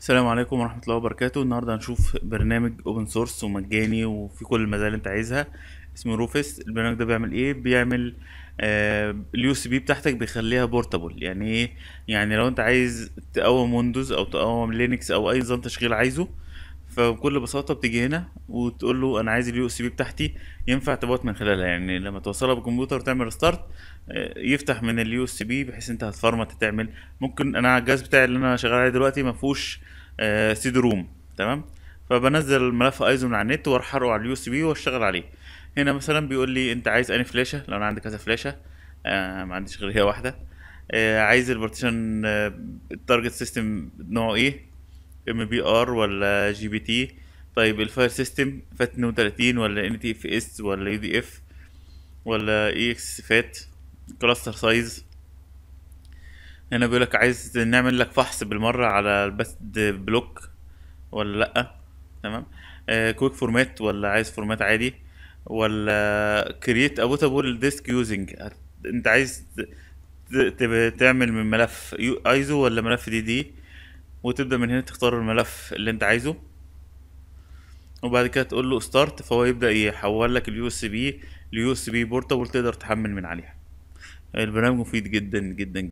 السلام عليكم ورحمة الله وبركاته النهاردة هنشوف برنامج اوبن سورس ومجاني وفي كل المزايا اللي انت عايزها اسمه روفيس البرنامج ده بيعمل ايه بيعمل اليو سي بي بتاعتك بيخليها بورتابل يعني ايه يعني لو انت عايز تقوم ويندوز او تقوم لينكس او اي نظام تشغيل عايزه فبكل بساطه بتيجي هنا وتقول له انا عايز اليو اس بي بتاعتي ينفع تبوت من خلالها يعني لما توصلها بالكمبيوتر وتعمل ستارت آه، يفتح من اليو اس بي بحيث انت هتفرمت تعمل ممكن انا الجهاز بتاعي اللي انا شغال عليه دلوقتي ما فيهوش سيد آه، روم تمام فبنزل الملف ايزو من على النت واروح على اليو اس بي واشتغل عليه هنا مثلا بيقول لي انت عايز اني فلاشه لو انا عندي كذا فلاشه آه، ما عنديش غير هي واحده عايز البارتيشن التارجت سيستم نوعه ايه ام بي ار ولا جي بي تي طيب الفايل سيستم فات 32 ولا ان تي اف اس ولا يو دي اف ولا اي e اكس فات كلاستر سايز هنا بيقولك عايز نعمل لك فحص بالمره على البست بلوك ولا لا تمام آه كويك فورمات ولا عايز فورمات عادي ولا كرييت ابوتابل ديسك يوزنج انت عايز تعمل من ملف ايزو ولا ملف دي دي وتبدا من هنا تختار الملف اللي انت عايزه وبعد كده تقول له ستارت فهو يبدا يحول لك اليو اس بي ليو اس بي بورتابل تقدر تحمل من عليها البرنامج مفيد جدا جدا